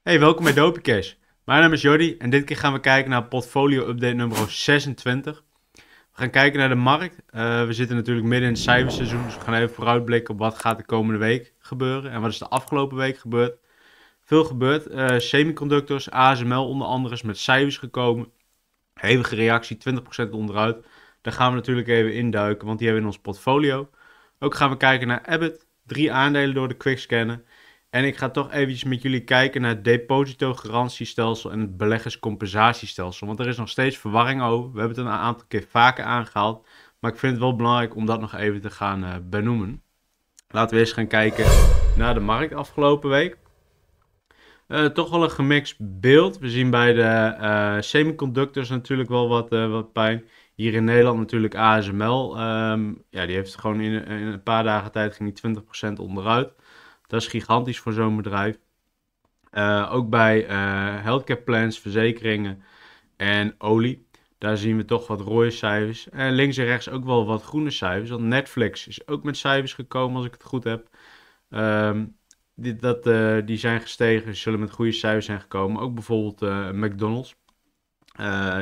Hey, welkom bij Dopeycase. Mijn naam is Jordi en dit keer gaan we kijken naar portfolio update nummer 26. We gaan kijken naar de markt. Eh, we zitten natuurlijk midden in het cijferseizoen, dus we gaan even vooruitblikken op wat gaat de komende week gebeuren en wat is de afgelopen week gebeurd. Veel gebeurd. Uh, semiconductors, ASML onder andere is met cijfers gekomen. Hevige reactie, 20% onderuit. Daar gaan we natuurlijk even induiken, want die hebben we in ons portfolio. Ook gaan we kijken naar Abbott. Drie aandelen door de quickscannen. En ik ga toch eventjes met jullie kijken naar het depositogarantiestelsel en het beleggerscompensatiestelsel. Want er is nog steeds verwarring over. We hebben het een aantal keer vaker aangehaald. Maar ik vind het wel belangrijk om dat nog even te gaan eh, benoemen. Laten we eens gaan kijken naar de markt afgelopen week. Eh, toch wel een gemixt beeld. We zien bij de eh, semiconductors natuurlijk wel wat, wat pijn. Hier in Nederland natuurlijk ASML. Ehm, ja, die heeft gewoon in, in, een paar dagen tijd ging die 20% onderuit. Dat is gigantisch voor zo'n bedrijf. Eh, ook bij eh, healthcare plans, verzekeringen en olie. Daar zien we toch wat rode cijfers. En links en rechts ook wel wat groene cijfers. Want Netflix is ook met cijfers gekomen, als ik het goed heb. Ehm, die, dat, eh, die zijn gestegen, zullen met goede cijfers zijn gekomen. Ook bijvoorbeeld McDonald's.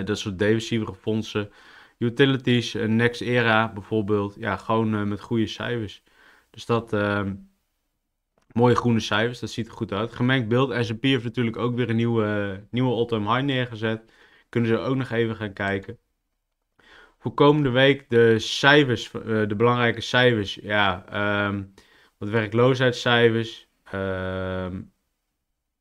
dat soort defensieve fondsen. Utilities, Next Era bijvoorbeeld. Ja, gewoon met goede cijfers. Dus dat, ehm, Mooie groene cijfers, dat ziet er goed uit. Gemengd beeld. S&P heeft natuurlijk ook weer een nieuwe, nieuwe all-time high neergezet. Kunnen ze ook nog even gaan kijken. Voor komende week de cijfers, eh, de belangrijke cijfers. Ja, ehm, wat werkloosheidscijfers, um,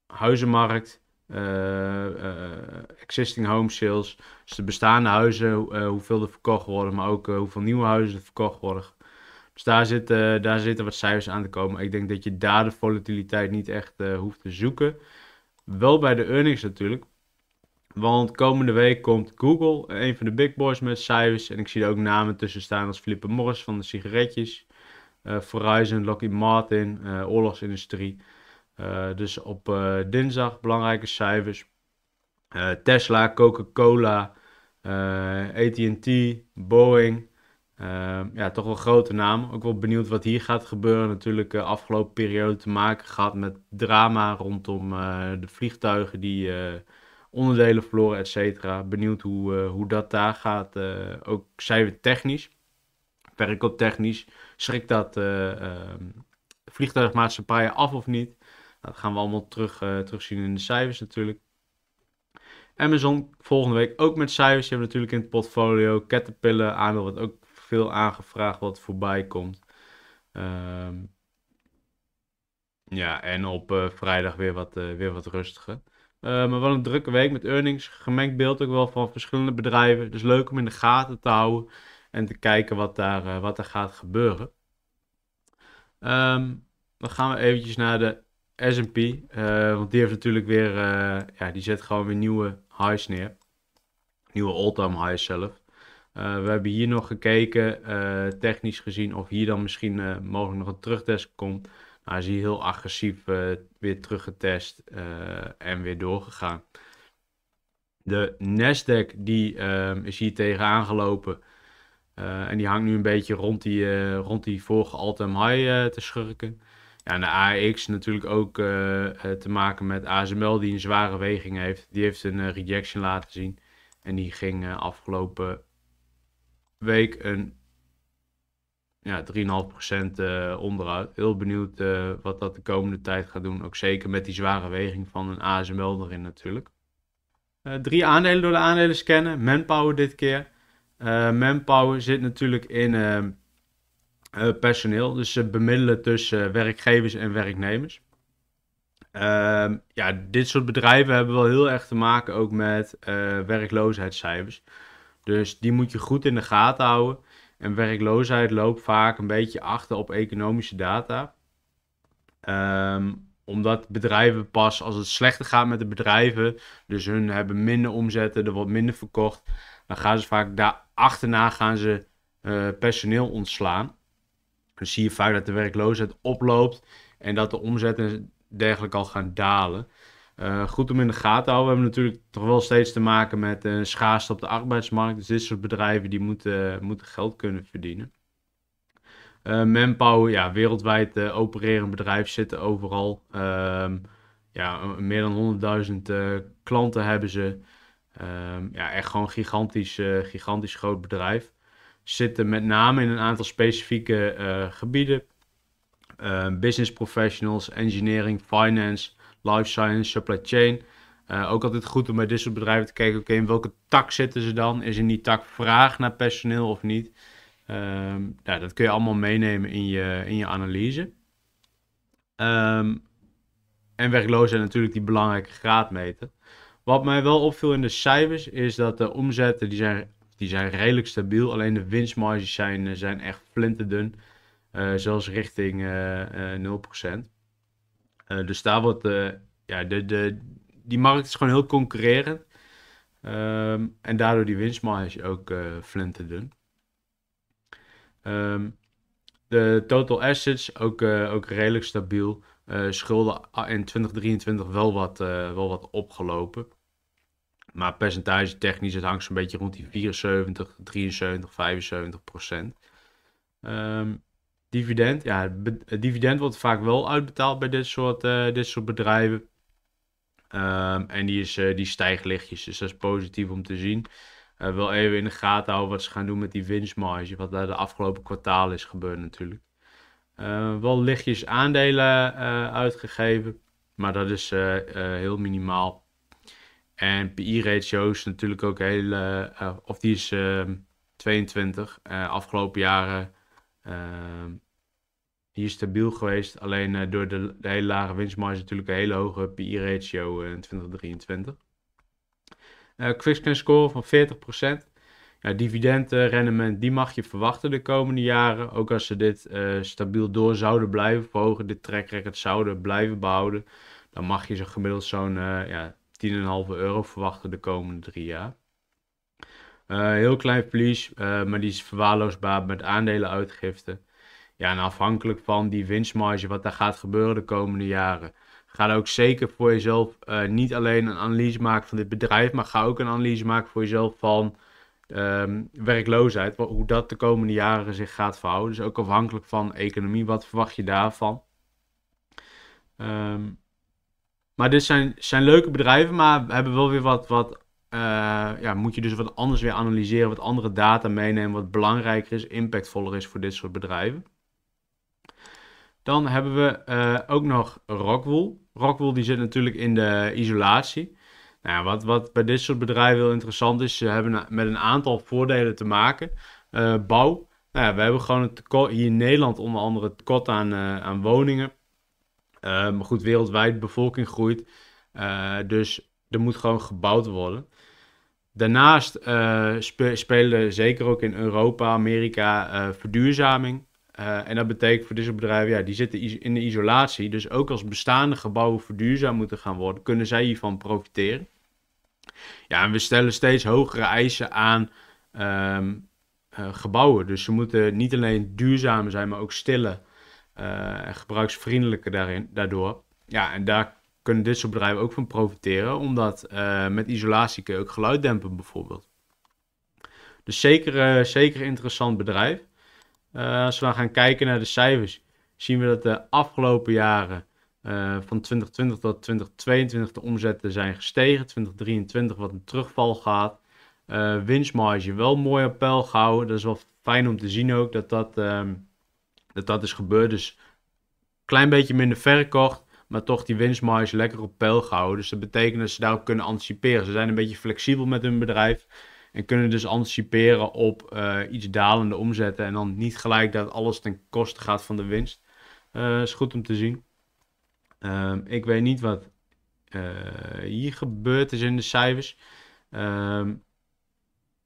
huizenmarkt, eh, eh, existing home sales. Dus de bestaande huizen, hoeveel er verkocht worden, maar ook hoeveel nieuwe huizen er verkocht worden. Dus daar zitten, daar zitten wat cijfers aan te komen. Ik denk dat je daar de volatiliteit niet echt eh, hoeft te zoeken. Wel bij de earnings natuurlijk. Want komende week komt Google, een van de big boys, met cijfers. En ik zie er ook namen tussen staan als Philippe Morris van de sigaretjes. Eh, Verizon, Lockheed Martin, uh, oorlogsindustrie. dus op dinsdag belangrijke cijfers. Tesla, Coca-Cola, AT&T, Boeing... Ehm, ja, toch wel grote naam. Ook wel benieuwd wat hier gaat gebeuren. Natuurlijk uh, afgelopen periode te maken gehad met drama rondom eh, de vliegtuigen die eh, onderdelen verloren, et cetera. Benieuwd hoe, hoe dat daar gaat. ook cijfertechnisch, verkooptechnisch. Schrikt dat ehm, vliegtuigmaatschappijen af of niet? dat gaan we allemaal terug, terugzien in de cijfers natuurlijk. Amazon volgende week ook met cijfers. Je hebt natuurlijk in het portfolio Caterpillar aandeel wat ook veel aangevraagd wat voorbij komt. Ehm, ja, en op eh, vrijdag weer wat, eh, weer wat rustiger. Eh, maar wel een drukke week met earnings. Gemengd beeld ook wel van verschillende bedrijven. Dus leuk om in de gaten te houden en te kijken wat daar, wat daar gaat gebeuren. Ehm, dan gaan we eventjes naar de S&P. want die heeft natuurlijk weer, ja, die zet gewoon weer nieuwe highs neer. Nieuwe all-time highs zelf. Eh, we hebben hier nog gekeken, eh, technisch gezien, of hier dan misschien eh, mogelijk nog een terugtest komt. Nou, is hij heel agressief weer teruggetest en weer doorgegaan. De Nasdaq die, ehm, is hier tegenaan gelopen. en die hangt nu een beetje rond die, rond die vorige all-time high te schurken. Ja, en de AX natuurlijk ook te maken met ASML die een zware weging heeft. Die heeft een rejection laten zien. En die ging afgelopen week een ja, 3,5% eh, onderhoud Heel benieuwd eh, wat dat de komende tijd gaat doen. Ook zeker met die zware weging van een ASML erin natuurlijk. Eh, drie aandelen door de aandelen scannen. Manpower dit keer. manpower zit natuurlijk in ehm, personeel. Dus ze bemiddelen tussen werkgevers en werknemers. Ehm, ja, dit soort bedrijven hebben wel heel erg te maken ook met werkloosheidscijfers. Dus die moet je goed in de gaten houden. En werkloosheid loopt vaak een beetje achter op economische data. Ehm, omdat bedrijven pas als het slechter gaat met de bedrijven, dus hun hebben minder omzetten, er wordt minder verkocht, dan gaan ze vaak daar achterna gaan ze eh, personeel ontslaan. Dan zie je vaak dat de werkloosheid oploopt en dat de omzetten dergelijk al gaan dalen. Eh, goed om in de gaten te houden. We hebben natuurlijk toch wel steeds te maken met een schaarste op de arbeidsmarkt. Dus dit soort bedrijven die moeten, moeten geld kunnen verdienen. Uh, ja, wereldwijd eh, opererend bedrijf, zitten overal. Ehm, ja, meer dan 100.000 klanten hebben ze. Ehm, ja, echt gewoon gigantisch, gigantisch groot bedrijf. Zitten met name in een aantal specifieke gebieden. Ehm, business professionals, engineering, finance, life science, supply chain. Eh, ook altijd goed om bij dit soort bedrijven te kijken, oké, in welke tak zitten ze dan? Is in die tak vraag naar personeel of niet? Ehm, dat kun je allemaal meenemen in je, in je analyse. Um, en werkloosheid natuurlijk die belangrijke graadmeter. Wat mij wel opviel in de cijfers is dat de omzetten die zijn, die zijn redelijk stabiel. Alleen de winstmarges zijn, eh, zijn echt flinterdun. Uh, zelfs richting uh, 0%. Eh, dus daar wordt, eh, ja, de, de, die markt is gewoon heel concurrerend. Ehm, en daardoor die winstmarge ook uh, eh, te doen. Ehm, de total assets ook, ook redelijk stabiel. schulden in 2023 wel wat, wel wat opgelopen. Maar percentage technisch, het hangt zo'n beetje rond die 74, 73, 75 procent. Um, Dividend, ja, het dividend wordt vaak wel uitbetaald bij dit soort, eh, dit soort bedrijven. Ehm, en die, is, eh, die stijgt lichtjes, dus dat is positief om te zien. Eh, wel even in de gaten houden wat ze gaan doen met die winstmarge, wat daar de afgelopen kwartaal is gebeurd natuurlijk. wel lichtjes aandelen uitgegeven, maar dat is heel minimaal. En PI-ratio is natuurlijk ook heel, of die is 22. Ehm, afgelopen jaren Ehm, die is stabiel geweest, alleen eh, door de, de, hele lage winstmarge natuurlijk een hele hoge PI-ratio e eh, in 2023. Uh, Quickscan score van 40%. Ja, dividendrendement, die mag je verwachten de komende jaren. Ook als ze dit eh, stabiel door zouden blijven verhogen, dit track record zouden blijven behouden, dan mag je ze gemiddeld zo'n uh, ja, 10,5 euro verwachten de komende drie jaar. Eh, heel klein verlies, eh, maar die is verwaarloosbaar met aandelenuitgifte. Ja, en afhankelijk van die winstmarge, wat daar gaat gebeuren de komende jaren. Ga er ook zeker voor jezelf eh, niet alleen een analyse maken van dit bedrijf, maar ga ook een analyse maken voor jezelf van ehm, werkloosheid. hoe dat de komende jaren zich gaat verhouden. Dus ook afhankelijk van economie, wat verwacht je daarvan? Ehm, maar dit zijn, zijn leuke bedrijven, maar hebben wel weer wat, wat eh, ja, moet je dus wat anders weer analyseren, wat andere data meenemen, wat belangrijker is, impactvoller is voor dit soort bedrijven. Dan hebben we eh, ook nog Rockwool. Rockwool die zit natuurlijk in de isolatie. Nou, wat, wat bij dit soort bedrijven heel interessant is, ze hebben met een aantal voordelen te maken. Eh, bouw. Nou, ja, we hebben gewoon het hier in Nederland onder andere het tekort aan, aan woningen. maar goed, wereldwijd bevolking groeit. dus er moet gewoon gebouwd worden. Daarnaast eh, spelen zeker ook in Europa, Amerika eh, verduurzaming. Eh, en dat betekent voor deze bedrijven, ja, die zitten in de isolatie. Dus ook als bestaande gebouwen verduurzaamd moeten gaan worden, kunnen zij hiervan profiteren. Ja, en we stellen steeds hogere eisen aan ehm, gebouwen. Dus ze moeten niet alleen duurzamer zijn, maar ook stiller en gebruiksvriendelijker daarin, daardoor. Ja, en daar kunnen dit soort bedrijven ook van profiteren, omdat eh, met isolatie kun je ook geluid dempen bijvoorbeeld. Dus zeker, eh, zeker interessant bedrijf. Eh, als we dan gaan kijken naar de cijfers, zien we dat de afgelopen jaren van 2020 tot 2022 de omzetten zijn gestegen. 2023 wat een terugval gaat. winstmarge wel mooi op peil gehouden. Dat is wel fijn om te zien ook dat dat, ehm, dat, dat is gebeurd. Dus klein beetje minder verkocht maar toch die winstmarge lekker op peil gehouden. Dus dat betekent dat ze daarop kunnen anticiperen. Ze zijn een beetje flexibel met hun bedrijf en kunnen dus anticiperen op eh, iets dalende omzetten en dan niet gelijk dat alles ten koste gaat van de winst. Uh, is goed om te zien. Ehm, ik weet niet wat eh, hier gebeurd is in de cijfers. Ehm,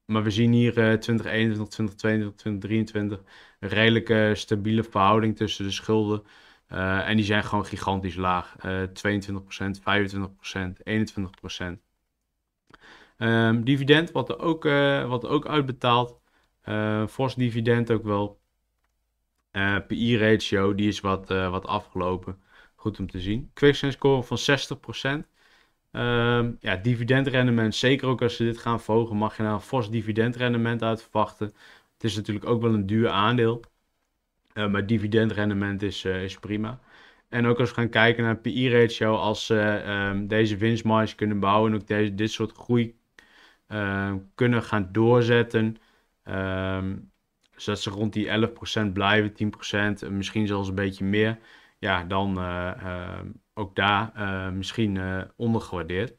maar we zien hier 2021, 2022, 2023 een redelijke stabiele verhouding tussen de schulden eh, en die zijn gewoon gigantisch laag. 22%, 25%, 21%. dividend wat er ook, uh, wat er ook uitbetaalt. Eh, fors dividend ook wel. PI ratio, die is wat, wat afgelopen. Goed om te zien. Quicksand score van 60%. Ehm, ja, dividendrendement, zeker ook als ze dit gaan volgen, mag je nou een fors dividendrendement uit verwachten. Het is natuurlijk ook wel een duur aandeel. Uh, eh, maar dividendrendement is, eh, is prima. En ook als we gaan kijken naar PI-ratio, als ze ehm, deze winstmarge kunnen bouwen en ook deze, dit soort groei ehm, kunnen gaan doorzetten, ehm, zodat ze rond die 11% blijven, 10%, misschien zelfs een beetje meer, ja, dan eh, ook daar misschien ondergewaardeerd.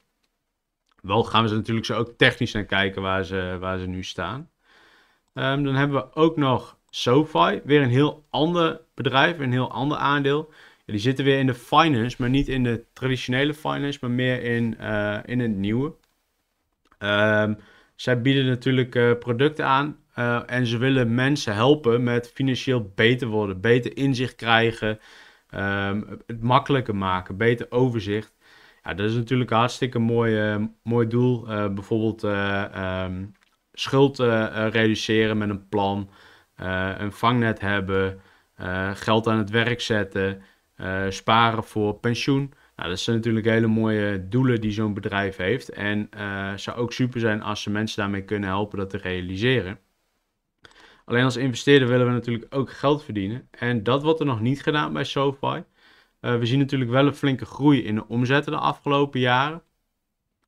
Wel gaan we ze natuurlijk zo ook technisch naar kijken waar ze, waar ze nu staan. dan hebben we ook nog SoFi, weer een heel ander bedrijf, een heel ander aandeel. Ja, die zitten weer in de finance, maar niet in de traditionele finance, maar meer in, eh, in het nieuwe. Ehm, zij bieden natuurlijk eh, producten aan eh, en ze willen mensen helpen met financieel beter worden, beter inzicht krijgen, ehm, het makkelijker maken, beter overzicht. Ja, dat is natuurlijk een hartstikke mooi, mooi doel. bijvoorbeeld ehm, schuld reduceren met een plan. Eh, een vangnet hebben, eh, geld aan het werk zetten, eh, sparen voor pensioen. Nou, dat zijn natuurlijk hele mooie doelen die zo'n bedrijf heeft. En zou ook super zijn als ze mensen daarmee kunnen helpen dat te realiseren. Alleen als investeerder willen we natuurlijk ook geld verdienen. En dat wordt er nog niet gedaan bij SoFi. we zien natuurlijk wel een flinke groei in de omzetten de afgelopen jaren.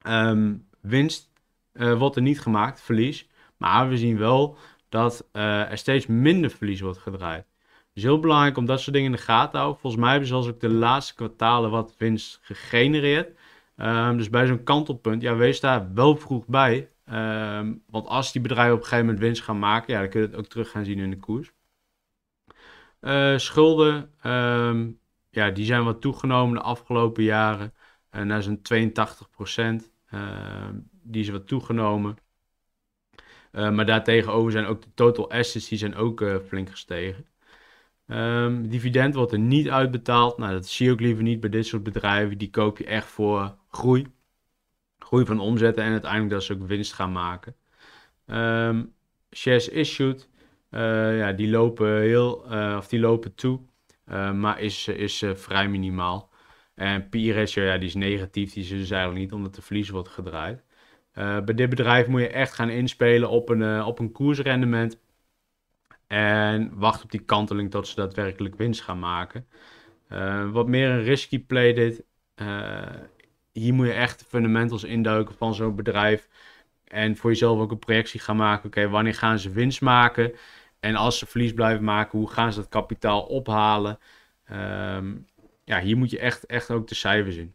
Ehm, winst wordt er niet gemaakt, verlies. Maar we zien wel dat eh, er steeds minder verlies wordt gedraaid. Dus heel belangrijk om dat soort dingen in de gaten te houden. Volgens mij hebben ze zelfs ook de laatste kwartalen wat winst gegenereerd. Ehm, dus bij zo'n kantelpunt, ja, wees daar wel vroeg bij. Ehm, want als die bedrijven op een gegeven moment winst gaan maken, ja, dan kun je het ook terug gaan zien in de koers. Eh, schulden, ehm, ja, die zijn wat toegenomen de afgelopen jaren. Uh, naar zo'n 82 procent. die is wat toegenomen. Uh, maar daartegenover zijn ook de total assets die zijn ook eh, flink gestegen. Ehm, dividend wordt er niet uitbetaald. Nou, dat zie je ook liever niet bij dit soort bedrijven. Die koop je echt voor groei. Groei van omzetten en uiteindelijk dat ze ook winst gaan maken. Um, shares issued, eh, ja, die lopen heel, of die lopen toe, maar is, is vrij minimaal. En peer ratio, ja, die is negatief, die is dus eigenlijk niet omdat de verlies wordt gedraaid. Eh, bij dit bedrijf moet je echt gaan inspelen op een, eh, op een koersrendement. En wacht op die kanteling tot ze daadwerkelijk winst gaan maken. Eh, wat meer een risky play dit. hier moet je echt de fundamentals induiken van zo'n bedrijf. En voor jezelf ook een projectie gaan maken. Oké, wanneer gaan ze winst maken? En als ze verlies blijven maken, hoe gaan ze dat kapitaal ophalen? Ehm, ja, hier moet je echt, echt ook de cijfers in.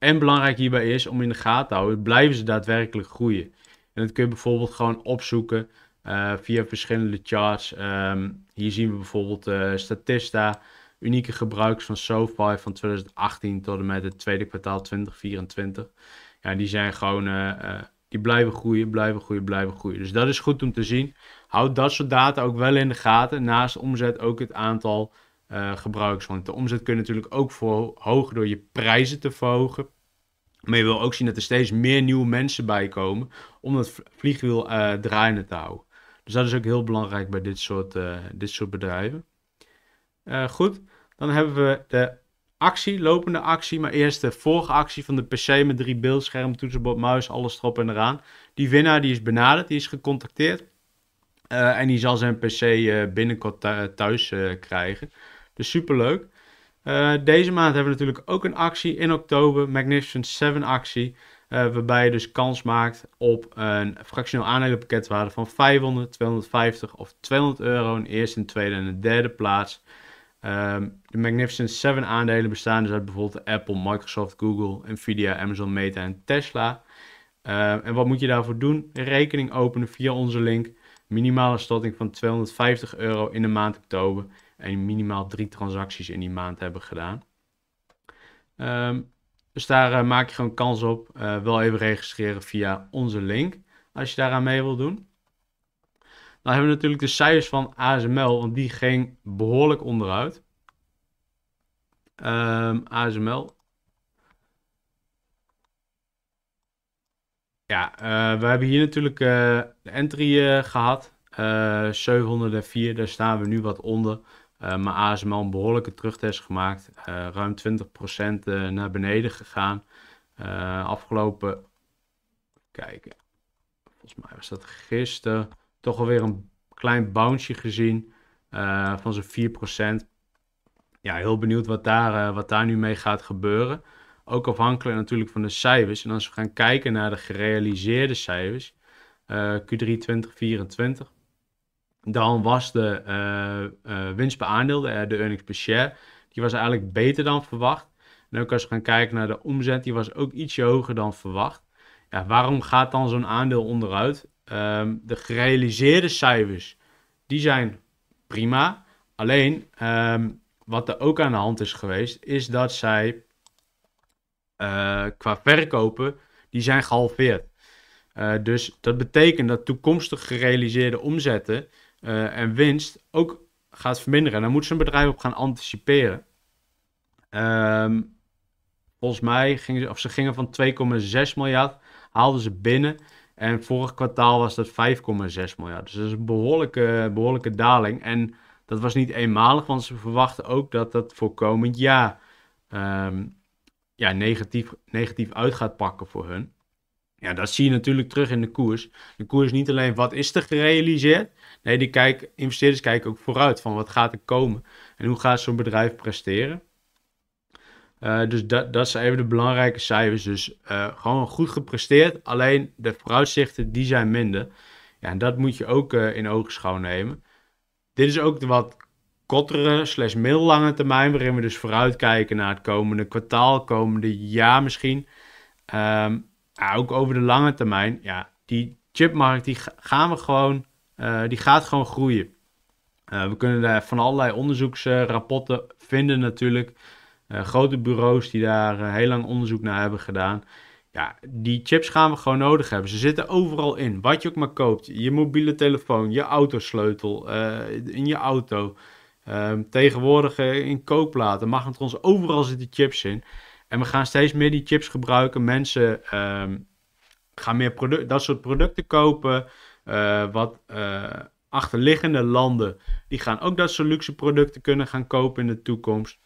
En belangrijk hierbij is om in de gaten te houden, blijven ze daadwerkelijk groeien. En dat kun je bijvoorbeeld gewoon opzoeken eh, via verschillende charts. Ehm, hier zien we bijvoorbeeld eh, Statista, unieke gebruikers van SoFi van 2018 tot en met het tweede kwartaal 2024. Ja, die zijn gewoon, eh, die blijven groeien, blijven groeien, blijven groeien. Dus dat is goed om te zien. Houd dat soort data ook wel in de gaten. Naast omzet ook het aantal uh, gebruiks. Want de omzet kun je natuurlijk ook verhogen door je prijzen te verhogen. Maar je wil ook zien dat er steeds meer nieuwe mensen bij komen om dat vliegwiel eh, draaiende te houden. Dus dat is ook heel belangrijk bij dit soort, eh, dit soort bedrijven. goed, dan hebben we de actie, lopende actie, maar eerst de vorige actie van de PC met drie beeldschermen, toetsenbord, muis, alles erop en eraan. Die winnaar die is benaderd, die is gecontacteerd. en die zal zijn PC binnenkort thuis krijgen. Dus super leuk. Eh, deze maand hebben we natuurlijk ook een actie in oktober, Magnificent 7 actie. Eh, waarbij je dus kans maakt op een fractioneel aandelenpakketwaarde van 500, 250 of 200 euro in eerste, tweede en derde plaats. Ehm, de Magnificent 7 aandelen bestaan dus uit bijvoorbeeld Apple, Microsoft, Google, Nvidia, Amazon, Meta en Tesla. Ehm, en wat moet je daarvoor doen? rekening openen via onze link. Minimale storting van 250 euro in de maand oktober en minimaal drie transacties in die maand hebben gedaan. Ehm, dus daar eh, maak je gewoon kans op. Eh, wel even registreren via onze link als je daaraan mee wil doen. Dan hebben we natuurlijk de cijfers van ASML, want die ging behoorlijk onderuit. Um, ehm, ASML. Ja, eh, we hebben hier natuurlijk de entry gehad. 704, daar staan we nu wat onder. Eh, maar ASML een behoorlijke terugtest gemaakt. Eh, ruim 20% eh, naar beneden gegaan. afgelopen, kijken, volgens mij was dat gisteren, toch alweer een klein bounce gezien van zo'n 4%. Ja, heel benieuwd wat daar, wat daar nu mee gaat gebeuren ook afhankelijk natuurlijk van de cijfers. En als we gaan kijken naar de gerealiseerde cijfers, Q3 2024, dan was de uh, winst per aandeel, eh, de, earnings per share, die was eigenlijk beter dan verwacht. En ook als we gaan kijken naar de omzet, die was ook ietsje hoger dan verwacht. Ja, waarom gaat dan zo'n aandeel onderuit? Ehm, de gerealiseerde cijfers, die zijn prima. Alleen, ehm, wat er ook aan de hand is geweest, is dat zij qua verkopen, die zijn gehalveerd. dus dat betekent dat toekomstig gerealiseerde omzetten, eh, en winst ook gaat verminderen. En daar moet een bedrijf op gaan anticiperen. Ehm, volgens mij gingen ze, of ze gingen van 2,6 miljard, haalden ze binnen. En vorig kwartaal was dat 5,6 miljard. Dus dat is een behoorlijke, behoorlijke daling. En dat was niet eenmalig, want ze verwachten ook dat dat voor komend jaar ehm, ja, negatief, negatief uit gaat pakken voor hun. Ja, dat zie je natuurlijk terug in de koers. De koers is niet alleen wat is er gerealiseerd, Nee, die kijk, investeerders kijken ook vooruit van wat gaat er komen en hoe gaat zo'n bedrijf presteren. Eh, dus dat, dat zijn even de belangrijke cijfers. Dus eh, gewoon goed gepresteerd, alleen de vooruitzichten die zijn minder. Ja, en dat moet je ook uh, in oogschouw nemen. Dit is ook de wat kortere slash middellange termijn, waarin we dus vooruitkijken naar het komende kwartaal, komende jaar misschien. Ehm, ook over de lange termijn, ja, die chipmarkt die gaan we gewoon eh, die gaat gewoon groeien. Eh, we kunnen daar van allerlei onderzoeksrapporten vinden natuurlijk. Eh, grote bureaus die daar heel lang onderzoek naar hebben gedaan. Ja, die chips gaan we gewoon nodig hebben. Ze zitten overal in. Wat je ook maar koopt. Je mobiele telefoon, je autosleutel, in je auto. Ehm, tegenwoordig in kookplaten, ons overal zitten chips in. En we gaan steeds meer die chips gebruiken. Mensen ehm, gaan meer dat soort producten kopen. Eh, wat eh, achterliggende landen, die gaan ook dat soort luxe producten kunnen gaan kopen in de toekomst.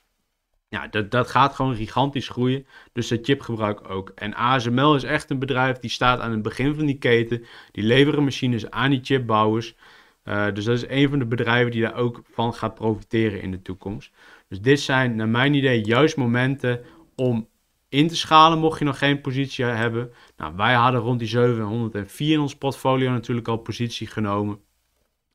Ja, dat, dat gaat gewoon gigantisch groeien. Dus dat chipgebruik ook. En ASML is echt een bedrijf die staat aan het begin van die keten. Die leveren machines aan die chipbouwers. Eh, dus dat is een van de bedrijven die daar ook van gaat profiteren in de toekomst. Dus dit zijn naar mijn idee juist momenten om in te schalen mocht je nog geen positie hebben. Nou, wij hadden rond die 704 in ons portfolio natuurlijk al positie genomen.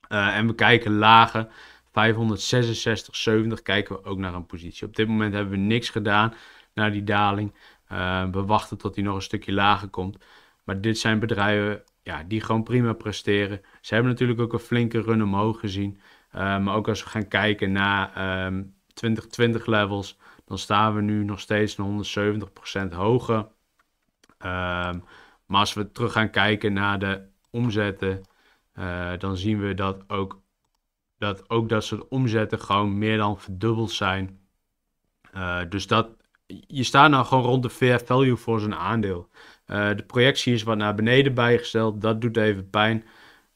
Eh, en we kijken lager, 566, 70 kijken we ook naar een positie. Op dit moment hebben we niks gedaan naar die daling. Eh, we wachten tot die nog een stukje lager komt. Maar dit zijn bedrijven ja, die gewoon prima presteren. Ze hebben natuurlijk ook een flinke run omhoog gezien. Eh, maar ook als we gaan kijken naar um, ehm, 2020 levels, dan staan we nu nog steeds een 170% hoger. Ehm, maar als we terug gaan kijken naar de omzetten, eh, dan zien we dat ook, dat ook dat soort omzetten gewoon meer dan verdubbeld zijn. Eh, dus dat, je staat nou gewoon rond de fair value voor zo'n aandeel. Eh, de projectie is wat naar beneden bijgesteld, dat doet even pijn.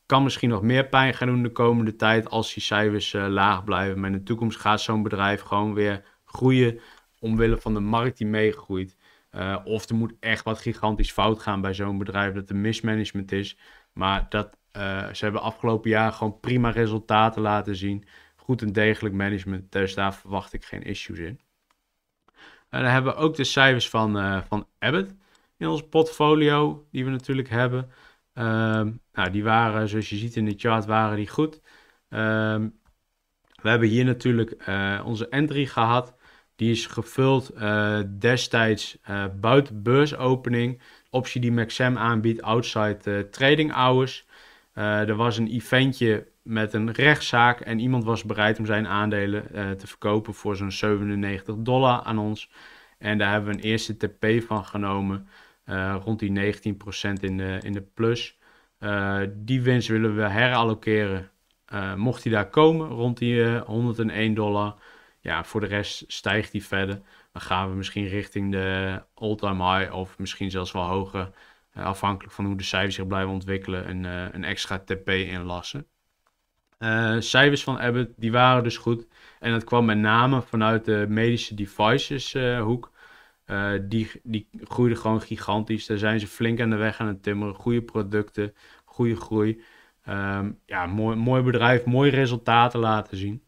Kan misschien nog meer pijn gaan doen de komende tijd als die cijfers laag blijven. Maar in de toekomst gaat zo'n bedrijf gewoon weer groeien omwille van de markt die meegroeit. Eh, of er moet echt wat gigantisch fout gaan bij zo'n bedrijf, dat er mismanagement is. Maar dat, eh, ze hebben afgelopen jaar gewoon prima resultaten laten zien. Goed en degelijk management, dus daar verwacht ik geen issues in. En dan hebben we ook de cijfers van, eh, van Abbott in ons portfolio, die we natuurlijk hebben. Ehm, nou, die waren, zoals je ziet in de chart, waren die goed. Ehm, we hebben hier natuurlijk onze entry gehad. Die is gevuld eh, destijds uh, buiten beursopening. Optie die Maxam aanbiedt, outside eh, trading hours. er was een eventje met een rechtszaak en iemand was bereid om zijn aandelen te verkopen voor zo'n 97 dollar aan ons. En daar hebben we een eerste TP van genomen, rond die 19% in de, in de plus. die winst willen we herallokeren, mocht die daar komen, rond die 101 dollar ja, voor de rest stijgt die verder. Dan gaan we misschien richting de all-time high of misschien zelfs wel hoger. Eh, afhankelijk van hoe de cijfers zich blijven ontwikkelen, een, eh, een extra TP inlassen. Uh, cijfers van Abbott die waren dus goed. En dat kwam met name vanuit de medische devices hoek. die, die groeide gewoon gigantisch. Daar zijn ze flink aan de weg aan het timmeren. Goede producten, goede groei. Ehm, ja, mooi, mooi bedrijf, mooie resultaten laten zien.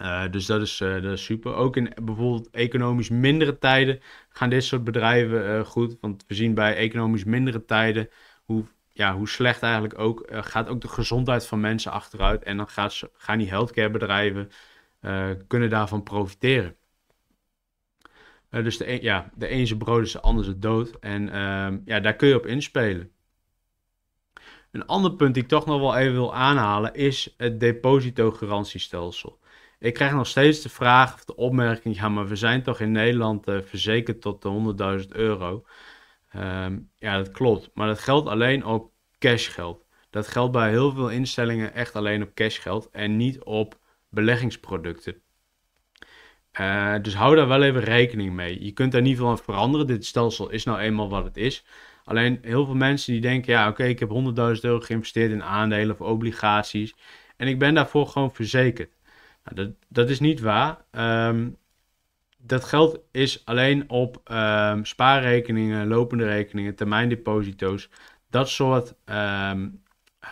Eh, dus dat is, eh, dat is super. Ook in bijvoorbeeld economisch mindere tijden gaan dit soort bedrijven eh, goed. Want we zien bij economisch mindere tijden hoe, ja, hoe slecht eigenlijk ook gaat ook de gezondheid van mensen achteruit. En dan gaan die healthcare bedrijven kunnen daarvan profiteren. dus de, een, ja, de een zijn brood is de ander zijn dood. En ehm, ja, daar kun je op inspelen. Een ander punt die ik toch nog wel even wil aanhalen is het depositogarantiestelsel. Ik krijg nog steeds de vraag of de opmerking: ja, maar we zijn toch in Nederland eh, verzekerd tot de 100.000 euro. Ehm, ja, dat klopt. Maar dat geldt alleen op cashgeld. Dat geldt bij heel veel instellingen echt alleen op cashgeld en niet op beleggingsproducten. Eh, dus hou daar wel even rekening mee. Je kunt daar niet veel aan veranderen. Dit stelsel is nou eenmaal wat het is. Alleen heel veel mensen die denken: ja, oké, ik heb 100.000 euro geïnvesteerd in aandelen of obligaties. En ik ben daarvoor gewoon verzekerd. Nou, dat, dat is niet waar. Ehm, dat geld is alleen op ehm, spaarrekeningen, lopende rekeningen, termijndeposito's. Dat soort ehm, eh,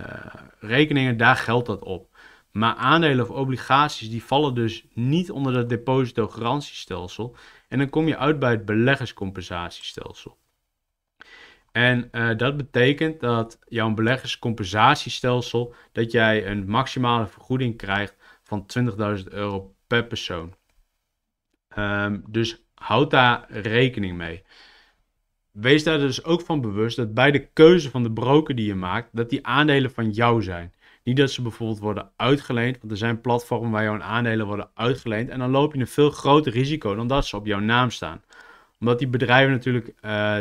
rekeningen, daar geldt dat op. Maar aandelen of obligaties die vallen dus niet onder dat depositogarantiestelsel. En dan kom je uit bij het beleggerscompensatiestelsel. En eh, dat betekent dat jouw beleggerscompensatiestelsel, dat jij een maximale vergoeding krijgt van 20.000 euro per persoon. Ehm, dus houd daar rekening mee. Wees daar dus ook van bewust dat bij de keuze van de broker die je maakt, dat die aandelen van jou zijn. Niet dat ze bijvoorbeeld worden uitgeleend, want er zijn platformen waar jouw aandelen worden uitgeleend en dan loop je een veel groter risico dan dat ze op jouw naam staan. Omdat die bedrijven natuurlijk uh,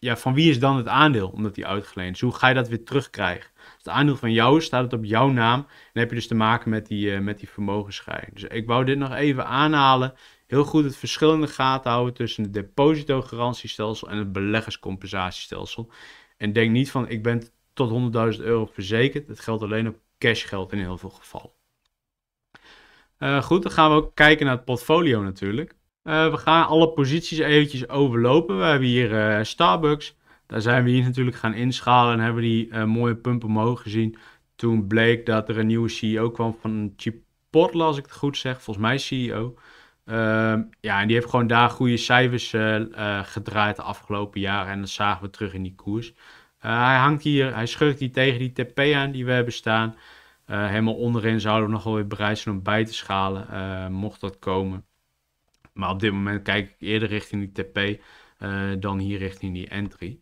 ja, van wie is dan het aandeel omdat die uitgeleend is? Hoe ga je dat weer terugkrijgen? het aandeel van jou staat het op jouw naam. En heb je dus te maken met die, uh, met die vermogensscheiding. Dus ik wou dit nog even aanhalen. Heel goed het verschil in de gaten houden tussen het depositogarantiestelsel en het beleggerscompensatiestelsel. En denk niet van ik ben tot 100.000 euro verzekerd. Dat geldt alleen op cashgeld in heel veel gevallen. Eh, goed, dan gaan we ook kijken naar het portfolio natuurlijk. Eh, we gaan alle posities eventjes overlopen. We hebben hier eh, Starbucks. Daar zijn we hier natuurlijk gaan inschalen en hebben die eh, mooie pump omhoog gezien. Toen bleek dat er een nieuwe CEO kwam van Chipotle, als ik het goed zeg. Volgens mij CEO. Ehm, ja, en die heeft gewoon daar goede cijfers gedraaid de afgelopen jaren. En dat zagen we terug in die koers. hij hangt hier, hij schurkt die tegen die TP aan die we hebben staan. helemaal onderin zouden we nog wel weer bereid zijn om bij te schalen, mocht dat komen. Maar op dit moment kijk ik eerder richting die TP eh, dan hier richting die entry.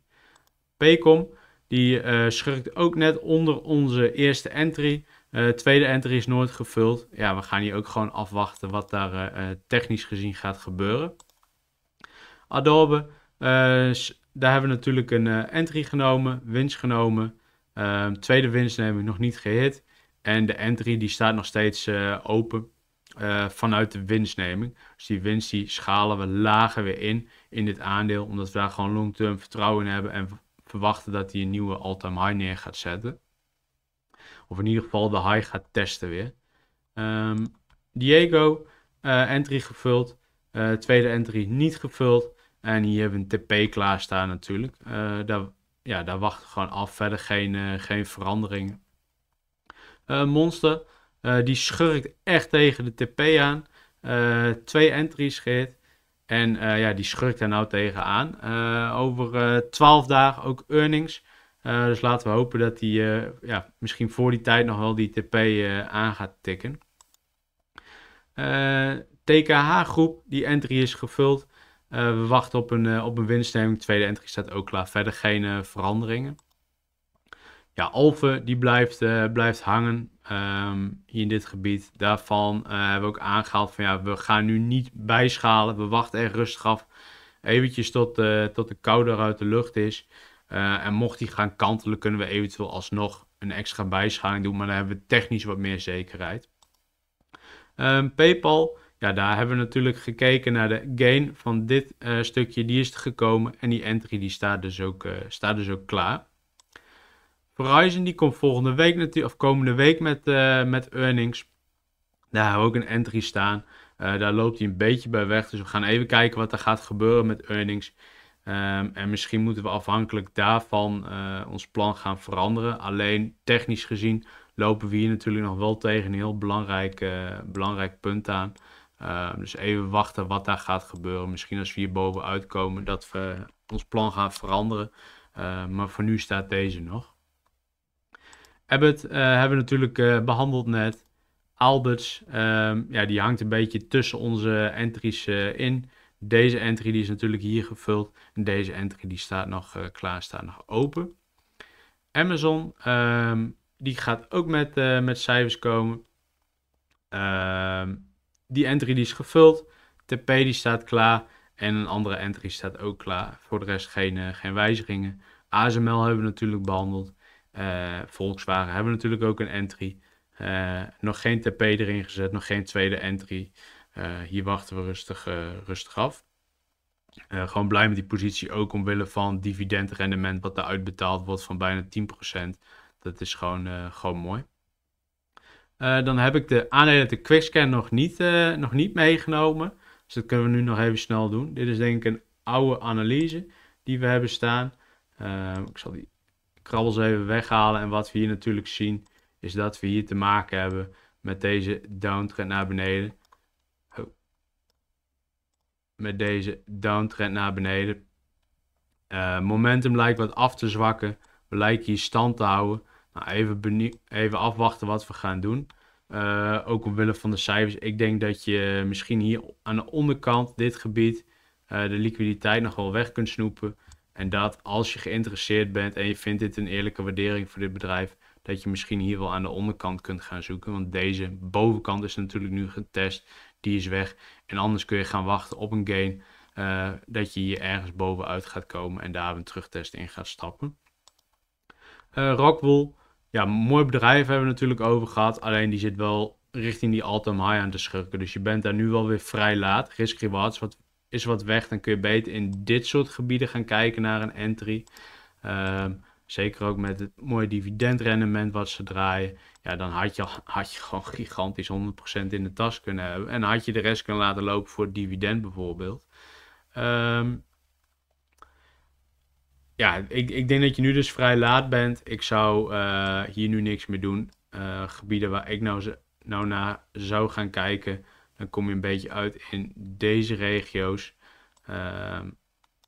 Paycom, die uh, ook net onder onze eerste entry. Eh, tweede entry is nooit gevuld. Ja, we gaan hier ook gewoon afwachten wat daar technisch gezien gaat gebeuren. Adobe, daar hebben we natuurlijk een entry genomen, winst genomen. Ehm, tweede winst nemen nog niet gehit. En de entry die staat nog steeds open. Eh, vanuit de winstneming. Dus die winst die schalen we lager weer in, in dit aandeel, omdat we daar gewoon long-term vertrouwen in hebben en verwachten dat hij een nieuwe all-time high neer gaat zetten. Of in ieder geval de high gaat testen weer. Ehm, Diego, eh, entry gevuld. Eh, tweede entry niet gevuld. En hier hebben we een TP klaarstaan natuurlijk. daar, ja, daar wachten we gewoon af. Verder geen, geen veranderingen. Monster, eh, die schurkt echt tegen de TP aan. Eh, twee entries geeft. En eh, ja, die schurkt er nou tegenaan. over 12 dagen ook earnings. dus laten we hopen dat hij ja, misschien voor die tijd nog wel die TP aan gaat tikken. TKH groep, die entry is gevuld. we wachten op een, op een winstneming. Tweede entry staat ook klaar. Verder geen veranderingen ja, Alphen die blijft, eh, blijft hangen ehm, hier in dit gebied. Daarvan eh, hebben we ook aangehaald van ja, we gaan nu niet bijschalen. We wachten echt rustig af. Eventjes tot, eh, tot de kouder uit de lucht is. en mocht die gaan kantelen, kunnen we eventueel alsnog een extra bijschaling doen. Maar dan hebben we technisch wat meer zekerheid. Ehm, PayPal, ja, daar hebben we natuurlijk gekeken naar de gain van dit stukje. Die is gekomen en die entry die staat dus ook, staat dus ook klaar. Verizon die komt volgende week natuurlijk, of komende week met, eh, met earnings. Daar hebben we ook een entry staan. Eh, daar loopt hij een beetje bij weg. Dus we gaan even kijken wat er gaat gebeuren met earnings. Ehm, en misschien moeten we afhankelijk daarvan eh, ons plan gaan veranderen. Alleen technisch gezien lopen we hier natuurlijk nog wel tegen een heel belangrijk, belangrijk punt aan. Ehm, dus even wachten wat daar gaat gebeuren. Misschien als we hier bovenuit komen dat we ons plan gaan veranderen. Ehm, maar voor nu staat deze nog. Abbott eh, hebben we natuurlijk eh, behandeld net. Alberts, ehm, ja, die hangt een beetje tussen onze entries eh, in. Deze entry die is natuurlijk hier gevuld. En deze entry die staat nog klaar, staat nog open. Amazon, ehm, die gaat ook met, met cijfers komen. Ehm, die entry die is gevuld. TP die staat klaar. En een andere entry staat ook klaar. Voor de rest geen, geen wijzigingen. ASML hebben we natuurlijk behandeld. Eh, Volkswagen hebben natuurlijk ook een entry. Eh, nog geen TP erin gezet, nog geen tweede entry. Eh, hier wachten we rustig, rustig af. gewoon blij met die positie ook omwille van dividendrendement wat er uitbetaald wordt van bijna 10%. Dat is gewoon, gewoon mooi. dan heb ik de aandelen de Quickscan nog niet, nog niet meegenomen. Dus dat kunnen we nu nog even snel doen. Dit is denk ik een oude analyse die we hebben staan. ik zal die krabbels even weghalen. En wat we hier natuurlijk zien, is dat we hier te maken hebben met deze downtrend naar beneden. Met deze downtrend naar beneden. Eh, momentum lijkt wat af te zwakken. We lijken hier stand te houden. Nou, even, even afwachten wat we gaan doen. Uh, ook omwille van de cijfers. Ik denk dat je misschien hier aan de onderkant, dit gebied, eh, de liquiditeit nog wel weg kunt snoepen. En dat als je geïnteresseerd bent en je vindt dit een eerlijke waardering voor dit bedrijf, dat je misschien hier wel aan de onderkant kunt gaan zoeken. Want deze bovenkant is natuurlijk nu getest, die is weg. En anders kun je gaan wachten op een gain, eh, dat je hier ergens bovenuit gaat komen en daar een terugtest in gaat stappen. Uh, eh, Rockwool, ja, mooi bedrijf hebben we natuurlijk over gehad. Alleen die zit wel richting die all-time high aan te schurken. Dus je bent daar nu wel weer vrij laat. Risk rewards, wat is wat weg. Dan kun je beter in dit soort gebieden gaan kijken naar een entry. Ehm, zeker ook met het mooie dividendrendement wat ze draaien. Ja, dan had je, had je gewoon gigantisch 100% in de tas kunnen hebben. En had je de rest kunnen laten lopen voor dividend bijvoorbeeld. Ehm, ja, ik, ik denk dat je nu dus vrij laat bent. Ik zou eh, hier nu niks meer doen. Eh, gebieden waar ik nou, nou naar zou gaan kijken dan kom je een beetje uit in deze regio's. Ehm,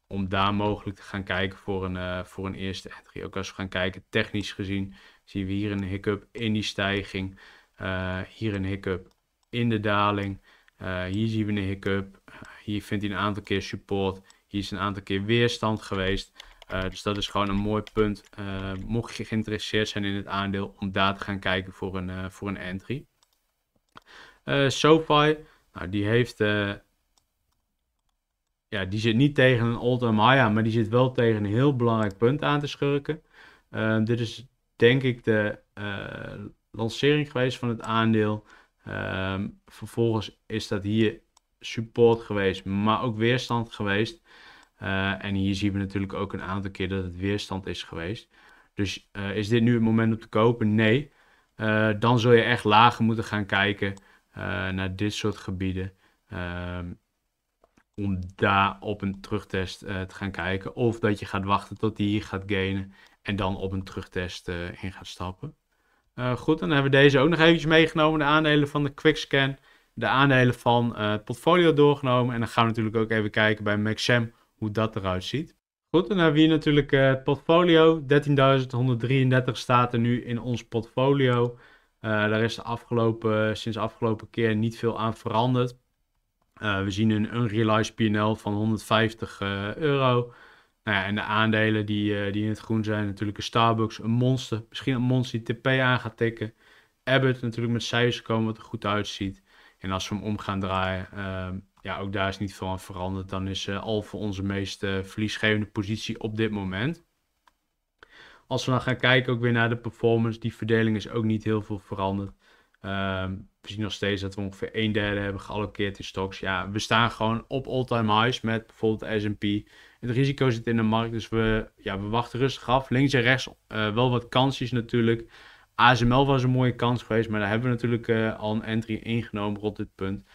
om daar mogelijk te gaan kijken voor een, eh, voor een eerste entry. Ook als we gaan kijken, technisch gezien, zien we hier een hiccup in die stijging. Eh, hier een hiccup in de daling. Eh, hier zien we een hiccup. Hier vindt hij een aantal keer support. Hier is een aantal keer weerstand geweest. dus dat is gewoon een mooi punt. mocht je geïnteresseerd zijn in het aandeel, om daar te gaan kijken voor een, voor een entry. Uh, eh, SoFi, nou, die heeft... Eh, ja, die zit niet tegen een all-time high maar die zit wel tegen een heel belangrijk punt aan te schurken. Ehm, dit is denk ik de eh, lancering geweest van het aandeel. Ehm, vervolgens is dat hier support geweest, maar ook weerstand geweest. en hier zien we natuurlijk ook een aantal keer dat het weerstand is geweest. Dus is dit nu het moment om te kopen? Nee. dan zul je echt lager moeten gaan kijken. Eh, naar dit soort gebieden. Ehm, om daar op een terugtest eh, te gaan kijken. Of dat je gaat wachten tot die hier gaat gainen. En dan op een terugtest eh, in gaat stappen. goed, dan hebben we deze ook nog eventjes meegenomen. De aandelen van de quickscan de aandelen van het portfolio doorgenomen. En dan gaan we natuurlijk ook even kijken bij Maxam hoe dat eruit ziet. Goed, dan hebben we hier natuurlijk het portfolio. 13.133 staat er nu in ons portfolio. Eh, daar is de afgelopen, sinds de afgelopen keer niet veel aan veranderd. Eh, we zien een unrealized pnl van 150 eh, euro. Nou ja, en de aandelen die, die in het groen zijn, natuurlijk een Starbucks, een Monster. Misschien een Monster die TP aan gaat tikken. Abbott natuurlijk met cijfers komen wat er goed uitziet. En als we hem om gaan draaien, ehm, ja, ook daar is niet veel aan veranderd. Dan is uh, Alfa onze meest verliesgevende positie op dit moment als we dan gaan kijken ook weer naar de performance, die verdeling is ook niet heel veel veranderd. Ehm, we zien nog steeds dat we ongeveer een derde hebben geallockeerd in stocks. Ja, we staan gewoon op all-time highs met bijvoorbeeld S&P. Het risico zit in de markt, dus we, ja, we wachten rustig af. Links en rechts eh, wel wat kansjes natuurlijk. ASML was een mooie kans geweest, maar daar hebben we natuurlijk eh, al een entry ingenomen rond dit punt.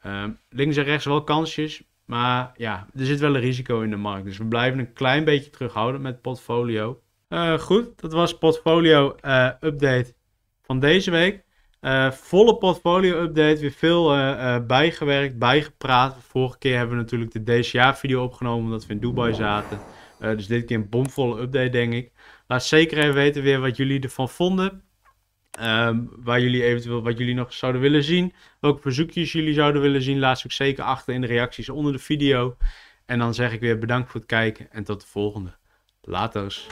Ehm, links en rechts wel kansjes, maar ja, er zit wel een risico in de markt. Dus we blijven een klein beetje terughouden met portfolio. Eh, goed, dat was portfolio eh, update van deze week. Eh, volle portfolio update, weer veel bijgewerkt, bijgepraat. Vorige keer hebben we natuurlijk de DCA video opgenomen omdat we in Dubai zaten. dus dit keer een bomvolle update denk ik. Laat zeker even weten weer wat jullie ervan vonden. Ehm, waar jullie eventueel wat jullie nog zouden willen zien. Welke verzoekjes jullie zouden willen zien. Laat ze ook zeker achter in de reacties onder de video. En dan zeg ik weer bedankt voor het kijken en tot de volgende. Laters.